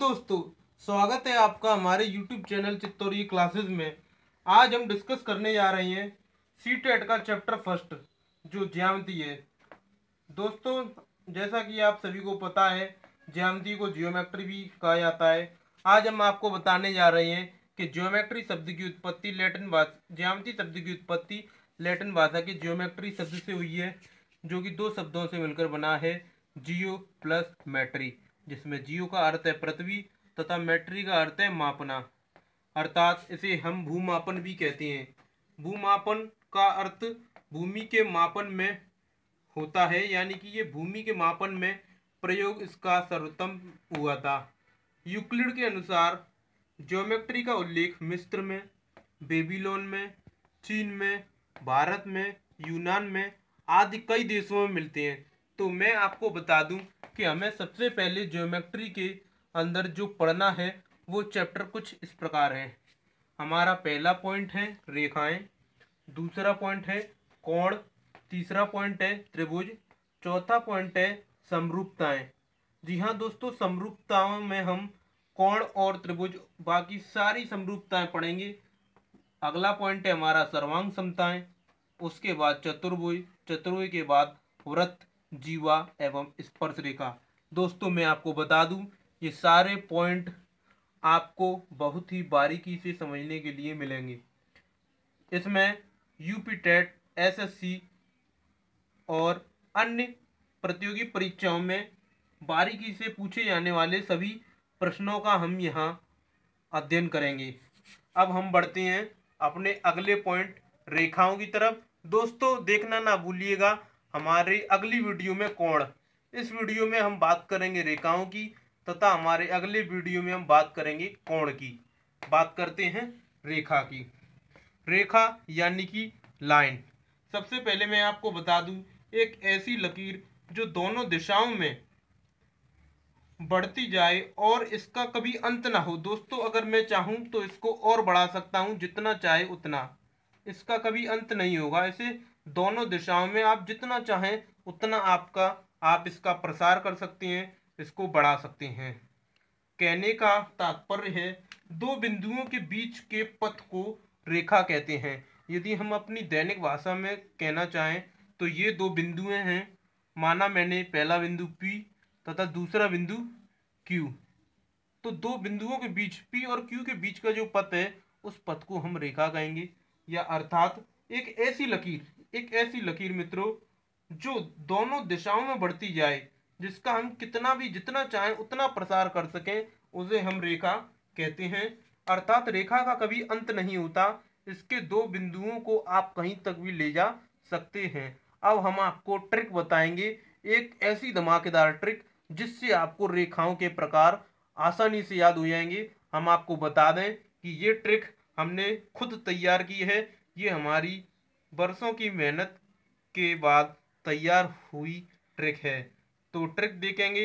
दोस्तों स्वागत है आपका हमारे YouTube चैनल चित्तौरी क्लासेस में आज हम डिस्कस करने जा रहे हैं सी टेट का चैप्टर फर्स्ट जो ज्यामती है दोस्तों जैसा कि आप सभी को पता है ज्यामती को जियोमेट्री भी कहा जाता है आज हम आपको बताने जा रहे हैं कि जियोमेट्री शब्द की उत्पत्ति लेटिन भाषा ज्यामती शब्द की उत्पत्ति लेटिन भाषा के जियोमेट्री शब्द से हुई है जो कि दो शब्दों से मिलकर बना है जियो प्लस मैट्री जिसमें जियो का अर्थ है पृथ्वी तथा मैट्री का अर्थ है मापना अर्थात इसे हम भूमापन भी कहते हैं भूमापन का अर्थ भूमि के मापन में होता है यानी कि ये भूमि के मापन में प्रयोग इसका सर्वोत्तम हुआ था यूक्लिड के अनुसार ज्योमेट्री का उल्लेख मिस्र में बेबीलोन में चीन में भारत में यूनान में आदि कई देशों में मिलते हैं तो मैं आपको बता दूं कि हमें सबसे पहले ज्योमेट्री के अंदर जो पढ़ना है वो चैप्टर कुछ इस प्रकार है हमारा पहला पॉइंट है रेखाएं दूसरा पॉइंट है कोण तीसरा पॉइंट है त्रिभुज चौथा पॉइंट है समरूपताएं जी हाँ दोस्तों समरूपताओं में हम कोण और त्रिभुज बाकी सारी समरूपताएं पढ़ेंगे अगला पॉइंट है हमारा सर्वांग समताएं उसके बाद चतुर्भुज चतुर्भुज के बाद व्रत जीवा एवं स्पर्श रेखा दोस्तों मैं आपको बता दूं ये सारे पॉइंट आपको बहुत ही बारीकी से समझने के लिए मिलेंगे इसमें यूपी टेट एसएससी और अन्य प्रतियोगी परीक्षाओं में बारीकी से पूछे जाने वाले सभी प्रश्नों का हम यहाँ अध्ययन करेंगे अब हम बढ़ते हैं अपने अगले पॉइंट रेखाओं की तरफ दोस्तों देखना ना भूलिएगा हमारे अगली वीडियो में कोण इस वीडियो में हम बात करेंगे रेखाओं की तथा हमारे अगले वीडियो में हम बात करेंगे कोण की बात करते हैं रेखा की रेखा यानी कि लाइन सबसे पहले मैं आपको बता दूं एक ऐसी लकीर जो दोनों दिशाओं में बढ़ती जाए और इसका कभी अंत ना हो दोस्तों अगर मैं चाहूँ तो इसको और बढ़ा सकता हूँ जितना चाहे उतना इसका कभी अंत नहीं होगा इसे दोनों दिशाओं में आप जितना चाहें उतना आपका आप इसका प्रसार कर सकते हैं इसको बढ़ा सकते हैं कहने का तात्पर्य है दो बिंदुओं के बीच के पथ को रेखा कहते हैं यदि हम अपनी दैनिक भाषा में कहना चाहें तो ये दो बिंदुए हैं माना मैंने पहला बिंदु P तथा दूसरा बिंदु Q तो दो बिंदुओं के बीच P और Q के बीच का जो पथ है उस पथ को हम रेखा कहेंगे या अर्थात एक ऐसी लकीर एक ऐसी लकीर मित्रों जो दोनों दिशाओं में बढ़ती जाए जिसका हम कितना भी जितना चाहें उतना प्रसार कर सकें उसे हम रेखा कहते हैं अर्थात रेखा का कभी अंत नहीं होता इसके दो बिंदुओं को आप कहीं तक भी ले जा सकते हैं अब हम आपको ट्रिक बताएंगे एक ऐसी धमाकेदार ट्रिक जिससे आपको रेखाओं के प्रकार आसानी से याद हो जाएंगे हम आपको बता दें कि ये ट्रिक हमने खुद तैयार की है ये हमारी बरसों की मेहनत के बाद तैयार हुई ट्रिक है तो ट्रिक देखेंगे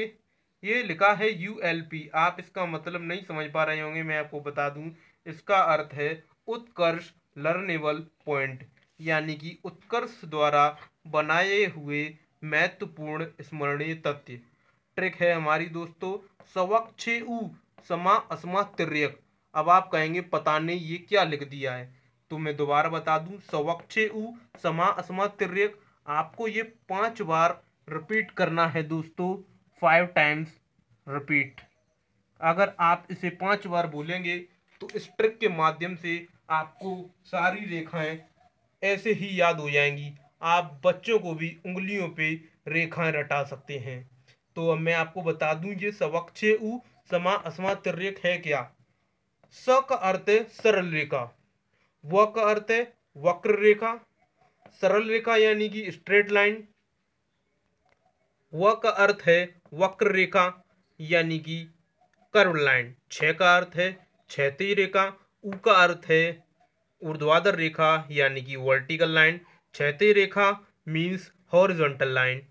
ये लिखा है यू एल पी आप इसका मतलब नहीं समझ पा रहे होंगे मैं आपको बता दूं इसका अर्थ है उत्कर्ष लर्नेबल पॉइंट यानी कि उत्कर्ष द्वारा बनाए हुए महत्वपूर्ण स्मरणीय तथ्य ट्रिक है हमारी दोस्तों सवक्ष ऊ समा असमा तिरक अब आप कहेंगे पता नहीं ये क्या लिख दिया है तो मैं दोबारा बता दूं स्वच्छ उ समा असमा तिरक आपको ये पांच बार रिपीट करना है दोस्तों फाइव टाइम्स रिपीट अगर आप इसे पांच बार बोलेंगे तो इस ट्रिक के माध्यम से आपको सारी रेखाएं ऐसे ही याद हो जाएंगी आप बच्चों को भी उंगलियों पे रेखाएं रटा सकते हैं तो अब मैं आपको बता दूं ये स्वच्छ उ समा असमा तिरक है क्या स का अर्थ है सरल रेखा व का अर्थ है वक्र रेखा सरल रेखा यानी कि स्ट्रेट लाइन व का अर्थ है वक्र रेखा यानी कि कर्व लाइन छ का अर्थ है छती रेखा ऊ का अर्थ है ऊर्ध्वाधर रेखा यानी कि वर्टिकल लाइन छती रेखा मीन्स हॉरिजॉन्टल लाइन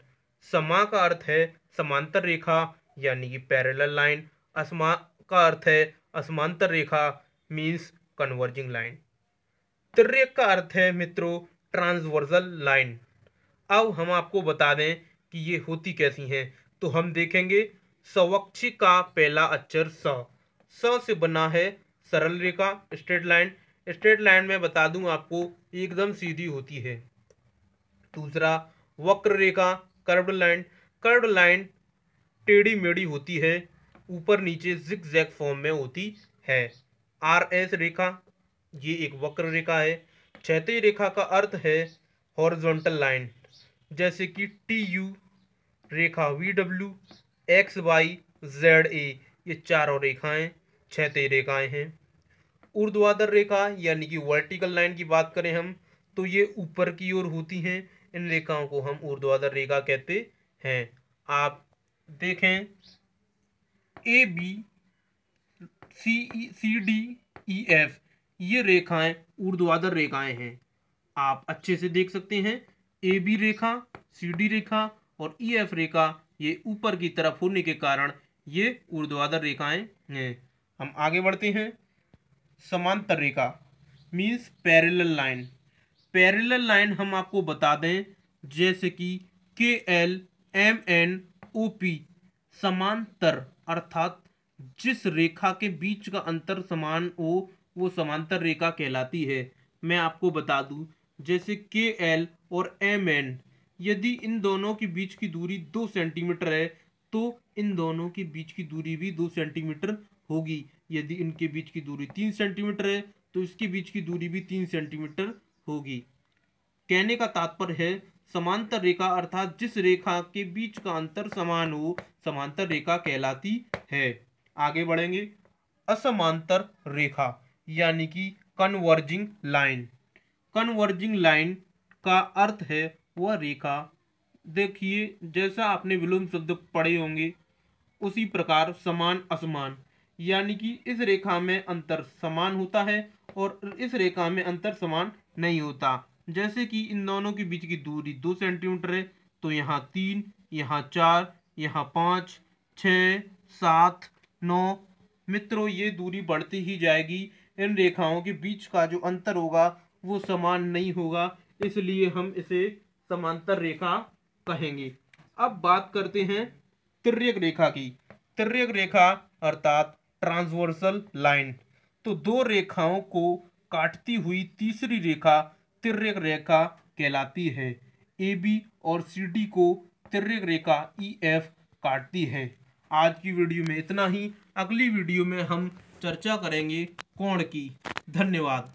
समा का अर्थ है समांतर रेखा यानी कि पैरेलल लाइन असमा का अर्थ है असमांतर रेखा मीन्स कन्वर्जिंग लाइन तिर्यक का अर्थ है मित्रों ट्रांसवर्सल लाइन अब हम आपको बता दें कि ये होती कैसी हैं तो हम देखेंगे सवक्षी का पहला अक्षर स स से बना है सरल रेखा स्ट्रेट लाइन स्ट्रेट लाइन में बता दूं आपको एकदम सीधी होती है दूसरा वक्र रेखा कर्व लाइन कर्व लाइन टेढ़ी मेढ़ी होती है ऊपर नीचे जिक जैग फॉर्म में होती है आर एस रेखा ये एक वक्र रेखा है क्षैतिज रेखा का अर्थ है हॉरिजॉन्टल लाइन जैसे कि टी यू रेखा V W X Y Z A ये चारों रेखाएं क्षैतिज रेखाएं हैं ऊर्ध्वाधर रेखा यानी कि वर्टिकल लाइन की बात करें हम तो ये ऊपर की ओर होती हैं इन रेखाओं को हम ऊर्ध्वाधर रेखा कहते हैं आप देखें A B C C D E F ये रेखाएं ऊर्ध्वाधर रेखाएं हैं आप अच्छे से देख सकते हैं A B Rekha C D रेखा और ई एफ रेखा ये ऊपर की तरफ होने के कारण ये ऊर्ध्वाधर रेखाएं हैं हम आगे बढ़ते हैं समांतर रेखा means parallel line parallel line हम आपको बता दें जैसे कि K L M N O P समांतर अर्थात जिस रेखा के बीच का अंतर समान हो वो समांतर रेखा कहलाती है मैं आपको बता दूं जैसे के एल और एम एन यदि इन दोनों के बीच की दूरी दो सेंटीमीटर है तो इन दोनों के बीच की दूरी भी दो सेंटीमीटर होगी यदि इनके बीच की दूरी तीन सेंटीमीटर है तो इसके बीच की दूरी भी तीन सेंटीमीटर होगी कहने का तात्पर्य है समांतर रेखा अर्थात जिस रेखा के बीच का अंतर समान हो समांतर रेखा कहलाती है आगे बढ़ेंगे असमांतर रेखा यानी कि कन्वर्जिंग लाइन कन्वर्जिंग लाइन का अर्थ है वह रेखा देखिए जैसा आपने विलोम शब्द पढ़े होंगे उसी प्रकार समान असमान यानी कि इस रेखा में अंतर समान होता है और इस रेखा में अंतर समान नहीं होता जैसे कि इन दोनों के बीच की दूरी दो सेंटीमीटर है तो यहाँ तीन यहाँ चार यहाँ पाँच छ सात नौ मित्रों ये दूरी बढ़ती ही जाएगी इन रेखाओं के बीच का जो अंतर होगा वो समान नहीं होगा इसलिए हम इसे समांतर रेखा कहेंगे अब बात करते हैं तिर्यक रेखा की तिर्यक रेखा अर्थात ट्रांसवर्सल लाइन तो दो रेखाओं को काटती हुई तीसरी रेखा तिरक रेखा कहलाती है ए बी और सी डी को तिरक रेखा ई एफ काटती है आज की वीडियो में इतना ही अगली वीडियो में हम चर्चा करेंगे कोण की धन्यवाद